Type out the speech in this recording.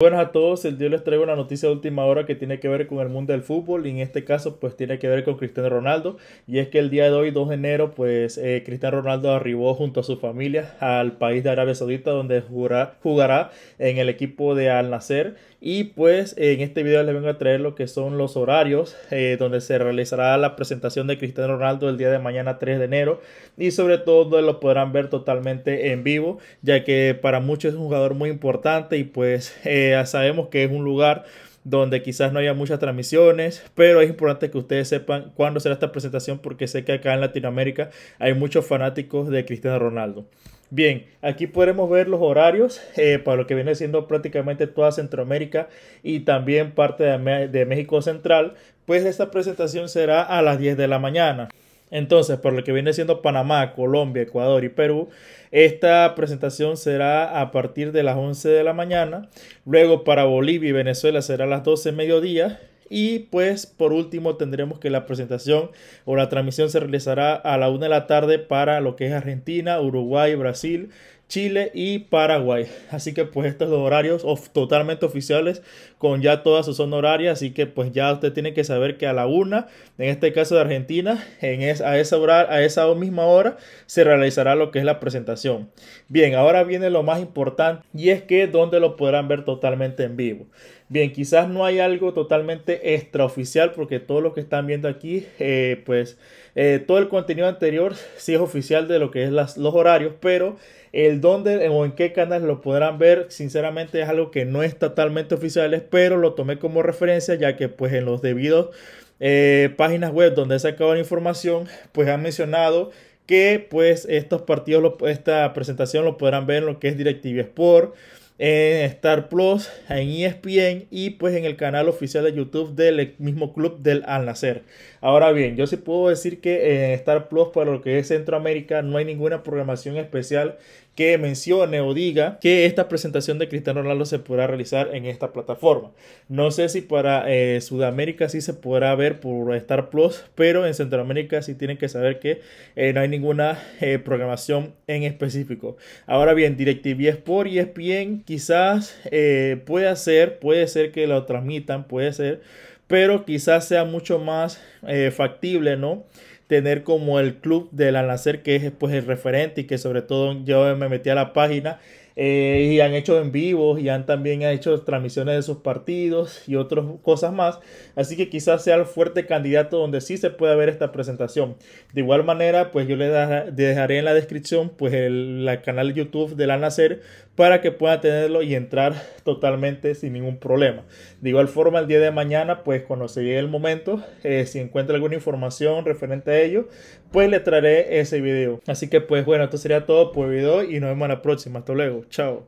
Buenas a todos, el día les traigo una noticia de última hora que tiene que ver con el mundo del fútbol y en este caso pues tiene que ver con Cristiano Ronaldo y es que el día de hoy 2 de enero pues eh, Cristiano Ronaldo arribó junto a su familia al país de Arabia Saudita donde jugará, jugará en el equipo de Al Nasser y pues en este video les vengo a traer lo que son los horarios eh, donde se realizará la presentación de Cristiano Ronaldo el día de mañana 3 de enero y sobre todo lo podrán ver totalmente en vivo ya que para muchos es un jugador muy importante y pues... Eh, sabemos que es un lugar donde quizás no haya muchas transmisiones, pero es importante que ustedes sepan cuándo será esta presentación porque sé que acá en Latinoamérica hay muchos fanáticos de Cristiano Ronaldo. Bien, aquí podemos ver los horarios eh, para lo que viene siendo prácticamente toda Centroamérica y también parte de, de México Central, pues esta presentación será a las 10 de la mañana. Entonces, por lo que viene siendo Panamá, Colombia, Ecuador y Perú, esta presentación será a partir de las 11 de la mañana. Luego para Bolivia y Venezuela será a las 12 mediodía. Y pues por último tendremos que la presentación o la transmisión se realizará a la 1 de la tarde para lo que es Argentina, Uruguay, Brasil Chile y Paraguay. Así que pues estos dos horarios totalmente oficiales con ya todas sus zona horaria. Así que pues ya usted tiene que saber que a la una, en este caso de Argentina, en a, esa hora, a esa misma hora se realizará lo que es la presentación. Bien, ahora viene lo más importante y es que donde lo podrán ver totalmente en vivo. Bien, quizás no hay algo totalmente extraoficial porque todo lo que están viendo aquí, eh, pues eh, todo el contenido anterior sí es oficial de lo que es las, los horarios, pero el dónde o en qué canal lo podrán ver, sinceramente es algo que no es totalmente oficial, pero lo tomé como referencia ya que pues en los debidos eh, páginas web donde he sacado la información, pues han mencionado que pues estos partidos, esta presentación lo podrán ver en lo que es Directive Sport en Star Plus, en ESPN y pues en el canal oficial de YouTube del mismo club del Al Nacer. Ahora bien, yo sí puedo decir que en Star Plus para lo que es Centroamérica no hay ninguna programación especial que mencione o diga que esta presentación de Cristiano Ronaldo se podrá realizar en esta plataforma. No sé si para eh, Sudamérica sí se podrá ver por Star Plus, pero en Centroamérica sí tienen que saber que eh, no hay ninguna eh, programación en específico. Ahora bien, DirecTV Sport y ESPN quizás puede ser, puede ser que lo transmitan, puede ser, pero quizás sea mucho más factible, ¿no? tener como el club del Al que es pues el referente y que sobre todo yo me metí a la página eh, y han hecho en vivo y han también hecho transmisiones de sus partidos y otras cosas más. Así que quizás sea el fuerte candidato donde sí se pueda ver esta presentación. De igual manera, pues yo les dejaré en la descripción pues el, canal YouTube de la Nacer para que puedan tenerlo y entrar totalmente sin ningún problema. De igual forma, el día de mañana, pues cuando se llegue el momento, eh, si encuentro alguna información referente a ello, pues le traeré ese video. Así que pues bueno, esto sería todo por el video y nos vemos en la próxima. Hasta luego. Chao.